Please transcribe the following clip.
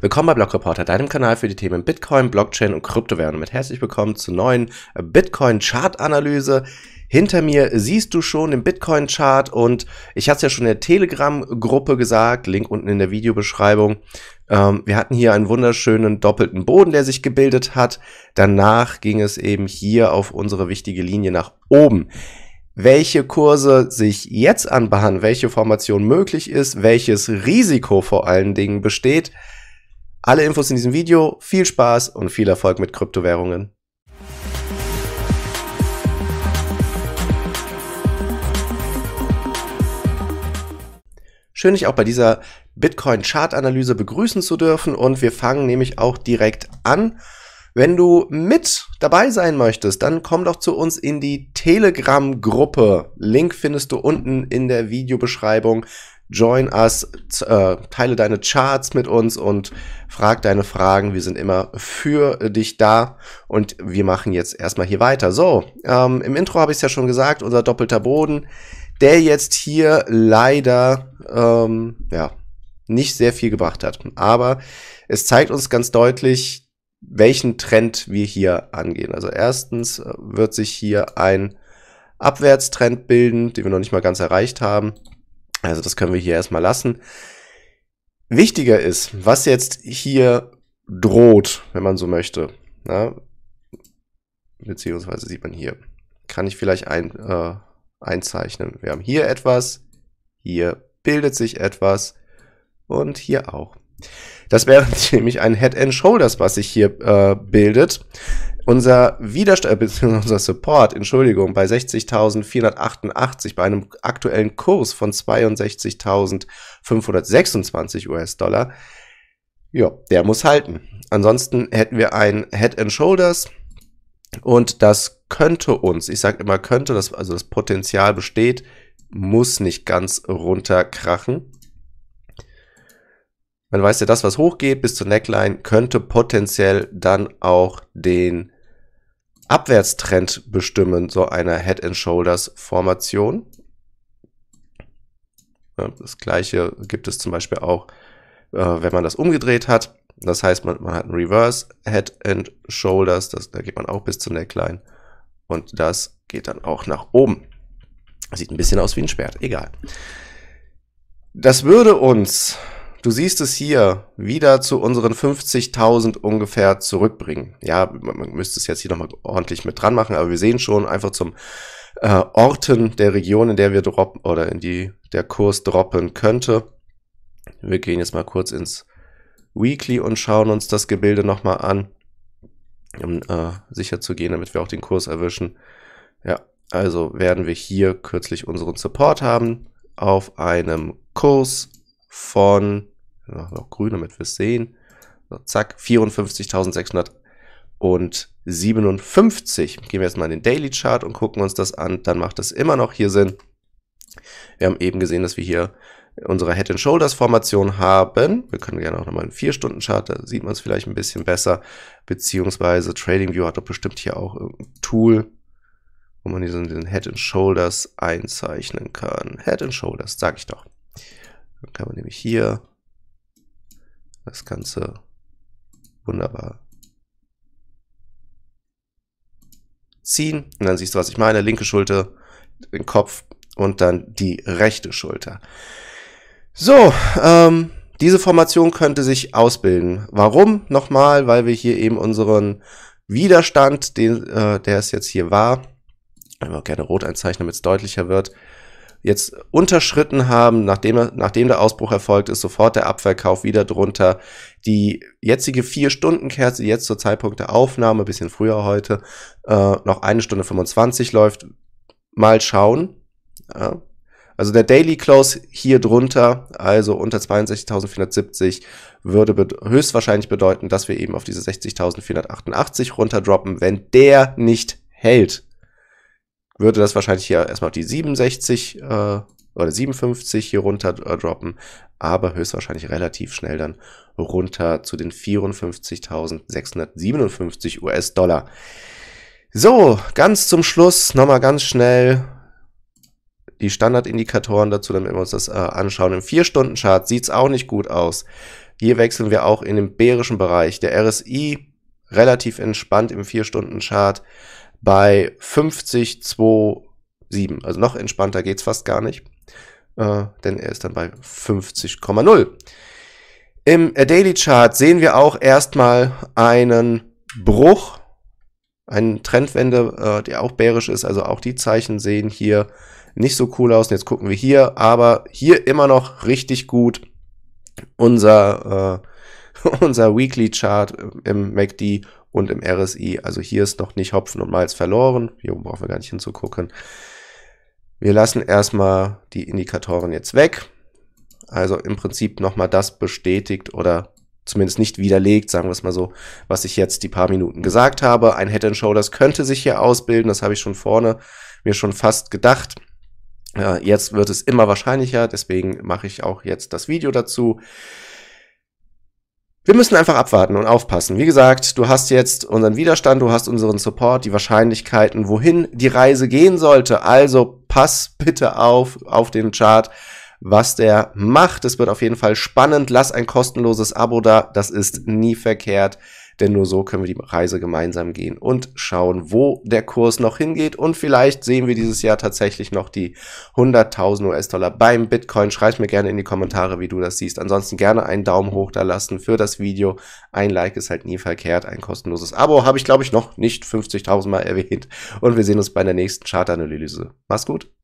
Willkommen bei Block Reporter, deinem Kanal für die Themen Bitcoin, Blockchain und Kryptowährungen. Mit herzlich willkommen zur neuen Bitcoin Chart Analyse. Hinter mir siehst du schon den Bitcoin Chart und ich hatte es ja schon in der Telegram Gruppe gesagt, Link unten in der Videobeschreibung. Ähm, wir hatten hier einen wunderschönen doppelten Boden, der sich gebildet hat. Danach ging es eben hier auf unsere wichtige Linie nach oben welche Kurse sich jetzt anbahnen, welche Formation möglich ist, welches Risiko vor allen Dingen besteht. Alle Infos in diesem Video, viel Spaß und viel Erfolg mit Kryptowährungen. Schön, dich auch bei dieser Bitcoin-Chart-Analyse begrüßen zu dürfen und wir fangen nämlich auch direkt an. Wenn du mit dabei sein möchtest, dann komm doch zu uns in die Telegram-Gruppe. Link findest du unten in der Videobeschreibung. Join us, äh, teile deine Charts mit uns und frag deine Fragen. Wir sind immer für äh, dich da und wir machen jetzt erstmal hier weiter. So, ähm, im Intro habe ich es ja schon gesagt, unser doppelter Boden, der jetzt hier leider, ähm, ja, nicht sehr viel gebracht hat. Aber es zeigt uns ganz deutlich, welchen Trend wir hier angehen. Also erstens äh, wird sich hier ein Abwärtstrend bilden, den wir noch nicht mal ganz erreicht haben. Also das können wir hier erstmal lassen. Wichtiger ist, was jetzt hier droht, wenn man so möchte. Na? Beziehungsweise sieht man hier. Kann ich vielleicht ein, äh, einzeichnen. Wir haben hier etwas, hier bildet sich etwas und hier auch. Das wäre nämlich ein Head and Shoulders, was sich hier äh, bildet. Unser Widerstand, äh, beziehungsweise unser Support, Entschuldigung, bei 60.488, bei einem aktuellen Kurs von 62.526 US-Dollar, ja, der muss halten. Ansonsten hätten wir ein Head and Shoulders und das könnte uns, ich sage immer könnte, das, also das Potenzial besteht, muss nicht ganz runterkrachen. Man weiß ja, das, was hochgeht bis zur Neckline, könnte potenziell dann auch den Abwärtstrend bestimmen, so einer Head and Shoulders Formation. Das gleiche gibt es zum Beispiel auch, äh, wenn man das umgedreht hat. Das heißt, man, man hat ein Reverse Head and Shoulders, das, da geht man auch bis zur Neckline und das geht dann auch nach oben. Sieht ein bisschen aus wie ein Schwert, egal. Das würde uns Du siehst es hier wieder zu unseren 50.000 ungefähr zurückbringen. Ja, man müsste es jetzt hier nochmal ordentlich mit dran machen, aber wir sehen schon einfach zum äh, Orten der Region, in der wir droppen oder in die der Kurs droppen könnte. Wir gehen jetzt mal kurz ins Weekly und schauen uns das Gebilde nochmal an, um äh, sicher zu gehen, damit wir auch den Kurs erwischen. Ja, also werden wir hier kürzlich unseren Support haben auf einem Kurs von, noch grün, damit wir es sehen, so, zack, 54.657. Gehen wir jetzt mal in den Daily Chart und gucken uns das an. Dann macht es immer noch hier Sinn. Wir haben eben gesehen, dass wir hier unsere Head and Shoulders Formation haben. Wir können gerne auch nochmal einen 4-Stunden Chart, da sieht man es vielleicht ein bisschen besser. Beziehungsweise Trading View hat doch bestimmt hier auch ein Tool, wo man diesen, Head and Shoulders einzeichnen kann. Head and Shoulders, sage ich doch. Dann kann man nämlich hier das Ganze wunderbar ziehen. Und dann siehst du, was ich meine. Linke Schulter, den Kopf und dann die rechte Schulter. So, ähm, diese Formation könnte sich ausbilden. Warum? Nochmal, weil wir hier eben unseren Widerstand, den, äh, der es jetzt hier war, einfach gerne rot einzeichnen, damit es deutlicher wird, jetzt unterschritten haben, nachdem, nachdem der Ausbruch erfolgt ist, sofort der Abverkauf wieder drunter. Die jetzige 4-Stunden-Kerze, jetzt zur Zeitpunkt der Aufnahme, bisschen früher heute, äh, noch eine Stunde 25 läuft, mal schauen. Ja. Also der Daily Close hier drunter, also unter 62.470, würde be höchstwahrscheinlich bedeuten, dass wir eben auf diese 60.488 runterdroppen, wenn der nicht hält würde das wahrscheinlich hier erstmal auf die 67 äh, oder 57 hier runter äh, droppen, aber höchstwahrscheinlich relativ schnell dann runter zu den 54.657 US-Dollar. So, ganz zum Schluss nochmal ganz schnell die Standardindikatoren dazu, damit wir uns das äh, anschauen. Im 4-Stunden-Chart sieht's auch nicht gut aus. Hier wechseln wir auch in den bärischen Bereich. Der RSI relativ entspannt im 4-Stunden-Chart bei 50, 2, 7. Also noch entspannter geht es fast gar nicht, äh, denn er ist dann bei 50,0. Im Daily Chart sehen wir auch erstmal einen Bruch, eine Trendwende, äh, die auch bärisch ist. Also auch die Zeichen sehen hier nicht so cool aus. Und jetzt gucken wir hier, aber hier immer noch richtig gut unser, äh, unser Weekly Chart im MACD und im RSI. Also hier ist noch nicht Hopfen und Malz verloren. Hier oben brauchen wir gar nicht hinzugucken. Wir lassen erstmal die Indikatoren jetzt weg. Also im Prinzip nochmal das bestätigt oder zumindest nicht widerlegt, sagen wir es mal so, was ich jetzt die paar Minuten gesagt habe. Ein Head and Shoulders könnte sich hier ausbilden, das habe ich schon vorne mir schon fast gedacht. Jetzt wird es immer wahrscheinlicher, deswegen mache ich auch jetzt das Video dazu. Wir müssen einfach abwarten und aufpassen. Wie gesagt, du hast jetzt unseren Widerstand, du hast unseren Support, die Wahrscheinlichkeiten, wohin die Reise gehen sollte. Also pass bitte auf auf den Chart, was der macht. Es wird auf jeden Fall spannend. Lass ein kostenloses Abo da, das ist nie verkehrt denn nur so können wir die Reise gemeinsam gehen und schauen, wo der Kurs noch hingeht und vielleicht sehen wir dieses Jahr tatsächlich noch die 100.000 US-Dollar beim Bitcoin. Schreib mir gerne in die Kommentare, wie du das siehst. Ansonsten gerne einen Daumen hoch da lassen für das Video. Ein Like ist halt nie verkehrt, ein kostenloses Abo habe ich glaube ich noch nicht 50.000 Mal erwähnt und wir sehen uns bei der nächsten Chartanalyse. Mach's gut!